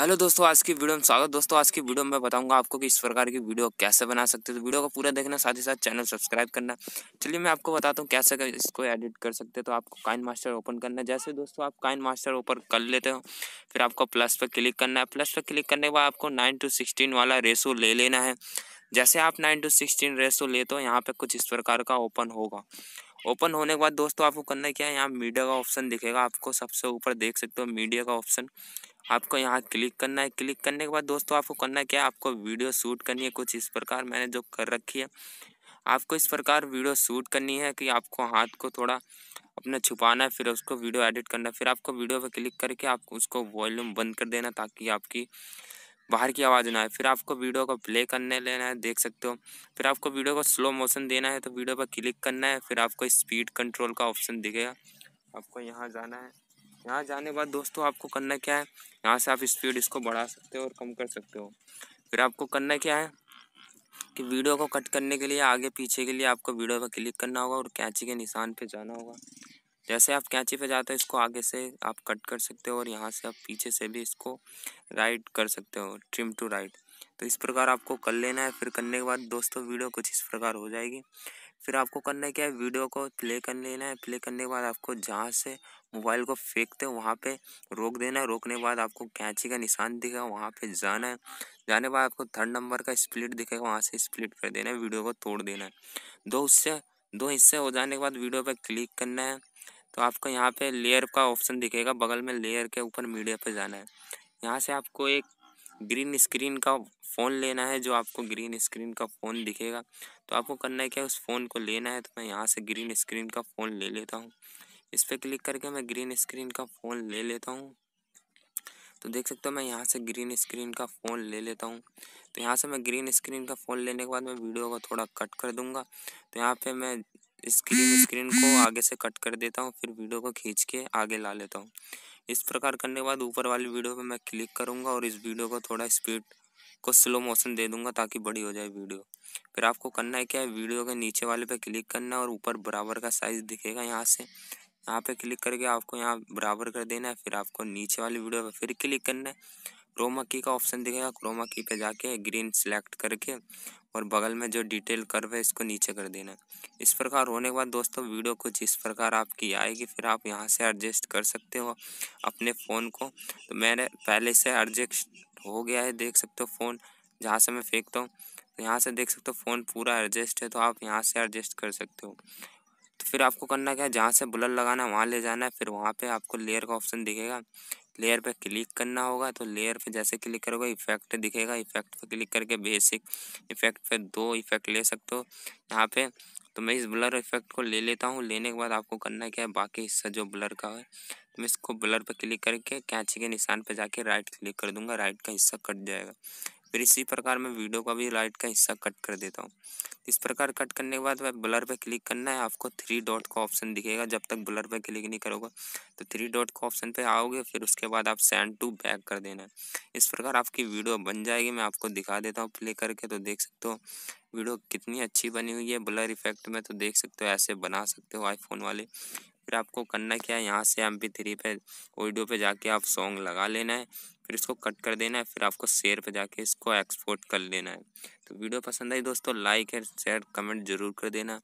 hello दोस्तों आज की वीडियो में स्वागत दोस्तों आज की वीडियो में मैं बताऊंगा आपको कि इस प्रकार की वीडियो कैसे बना सकते हो तो वीडियो को पूरा देखना साथ ही साथ चैनल सब्सक्राइब करना चलिए मैं आपको बताता हूँ कैसे कर, इसको एडिट कर सकते हो तो आपको काइन मास्टर ओपन करना है जैसे दोस्तों आप काइन मास्टर ओपन कर लेते हो फिर आपको प्लस पर क्लिक करना है प्लस पर क्लिक करने के बाद आपको नाइन टू सिक्सटीन वाला रेसो ले लेना है जैसे आप नाइन टू सिक्सटीन रेसो लेते हो यहाँ पर कुछ इस प्रकार का ओपन होगा ओपन होने के बाद दोस्तों आपको करना क्या है यहाँ मीडिया का ऑप्शन दिखेगा आपको सबसे ऊपर देख सकते हो मीडिया का ऑप्शन आपको यहाँ क्लिक करना है क्लिक करने के बाद दोस्तों आपको करना क्या है आपको वीडियो शूट करनी है कुछ इस प्रकार मैंने जो कर रखी है आपको इस प्रकार वीडियो शूट करनी है कि आपको हाथ को थोड़ा अपना छुपाना है फिर उसको वीडियो एडिट करना है फिर आपको वीडियो पर क्लिक करके आपको उसको वॉल्यूम बंद कर देना ताकि आपकी बाहर की आवाज़ ना आए फिर आपको वीडियो को प्ले करने लेना है देख सकते हो फिर आपको वीडियो को स्लो मोशन देना है तो वीडियो पर क्लिक करना है फिर आपको स्पीड कंट्रोल का ऑप्शन दिखेगा आपको यहाँ जाना है यहाँ जाने के बाद दोस्तों आपको करना क्या है यहाँ से आप स्पीड इसको बढ़ा सकते हो और कम कर सकते हो फिर आपको करना क्या है कि वीडियो को कट करने के लिए आगे पीछे के लिए आपको वीडियो पर क्लिक करना होगा और कैंची के निशान पर जाना होगा जैसे आप कैंची पर जाते हो इसको आगे से आप कट कर सकते हो और यहाँ से आप पीछे से भी इसको राइट कर सकते हो ट्रिम टू राइट तो इस प्रकार आपको कर लेना है फिर करने के बाद दोस्तों वीडियो कुछ इस प्रकार हो जाएगी फिर आपको करना है क्या है वीडियो को प्ले कर लेना है प्ले करने के बाद आपको जहाँ से मोबाइल को फेंकते हैं वहाँ पे रोक देना है रोकने के बाद आपको कैंची का निशान दिखेगा वहाँ पे जाना है जाने के बाद आपको थर्ड नंबर का स्प्लिट दिखेगा वहाँ से स्प्लिट कर देना है वीडियो को तोड़ देना है दो हिस्से दो हिस्से हो जाने के बाद वीडियो पर क्लिक करना है तो आपको यहाँ पर लेयर का ऑप्शन दिखेगा बगल में लेयर के ऊपर मीडिया पर जाना है यहाँ से आपको एक ग्रीन स्क्रीन का फ़ोन लेना है जो आपको ग्रीन स्क्रीन का फ़ोन दिखेगा तो आपको करना है क्या उस फ़ोन को लेना है तो मैं यहाँ से ग्रीन स्क्रीन का फ़ोन ले लेता हूँ इस पर क्लिक करके मैं ग्रीन स्क्रीन का फ़ोन ले लेता हूँ तो देख सकते हो मैं यहाँ से ग्रीन स्क्रीन का फ़ोन ले लेता हूँ तो यहाँ से मैं ग्रीन स्क्रीन का फ़ोन लेने के बाद मैं वीडियो को थोड़ा कट कर दूँगा तो यहाँ पे मैं स्क्रीन स्क्रीन को आगे से कट कर देता हूँ फिर वीडियो को खींच के आगे ला लेता हूँ इस प्रकार करने के बाद ऊपर वाली वीडियो पे मैं क्लिक करूँगा और इस वीडियो को थोड़ा स्पीड को स्लो मोशन दे दूंगा ताकि बड़ी हो जाए वीडियो फिर आपको करना है क्या है वीडियो के नीचे वाले पे क्लिक करना है और ऊपर बराबर का साइज़ दिखेगा यहाँ से यहाँ पे क्लिक करके आपको यहाँ बराबर कर देना है फिर आपको नीचे वाली वीडियो पर फिर क्लिक करना है क्रोमा की का ऑप्शन दिखेगा क्रोमा की पे जाके ग्रीन सेलेक्ट करके और बगल में जो डिटेल कर्व है इसको नीचे कर देना इस प्रकार होने के बाद दोस्तों वीडियो कुछ इस प्रकार आपकी आएगी फिर आप यहाँ से एडजस्ट कर सकते हो अपने फ़ोन को तो मैंने पहले से एडजस्ट हो गया है देख सकते हो फ़ोन जहाँ से मैं फेंकता हूँ तो यहाँ से देख सकते हो फ़ोन पूरा एडजस्ट है तो आप यहाँ से एडजस्ट कर सकते हो तो फिर आपको करना क्या है जहाँ से बुलर लगाना है वहाँ ले जाना है फिर वहाँ पे आपको लेयर का ऑप्शन दिखेगा लेयर पे क्लिक करना होगा तो लेयर पे जैसे क्लिक करोगे इफेक्ट दिखेगा इफेक्ट पे क्लिक करके बेसिक इफेक्ट पे दो इफेक्ट ले सकते हो यहाँ पे तो मैं इस ब्लर इफेक्ट को ले लेता हूँ लेने के बाद आपको करना क्या है बाकी हिस्सा जो ब्लर का है तो मैं इसको ब्लर पर क्लिक करके कैंची के निशान पर जाके राइट क्लिक कर दूंगा राइट का हिस्सा कट जाएगा फिर इसी प्रकार मैं वीडियो का भी लाइट का हिस्सा कट कर देता हूँ इस प्रकार कट करने के बाद वह ब्लर पर क्लिक करना है आपको थ्री डॉट का ऑप्शन दिखेगा जब तक ब्लर पर क्लिक नहीं करोगे तो थ्री डॉट का ऑप्शन पे आओगे फिर उसके बाद आप सेंड टू बैक कर देना है इस प्रकार आपकी वीडियो बन जाएगी मैं आपको दिखा देता हूँ प्ले करके तो देख सकते हो वीडियो कितनी अच्छी बनी हुई है ब्लर इफेक्ट में तो देख सकते हो ऐसे बना सकते हो आईफोन वाले फिर आपको करना क्या है यहाँ से एम पी थ्री पे ऑडियो पे जाके आप सॉन्ग लगा लेना है फिर इसको कट कर देना है फिर आपको शेयर पे जाके इसको एक्सपोर्ट कर लेना है तो वीडियो पसंद आई दोस्तों लाइक है शेयर कमेंट जरूर कर देना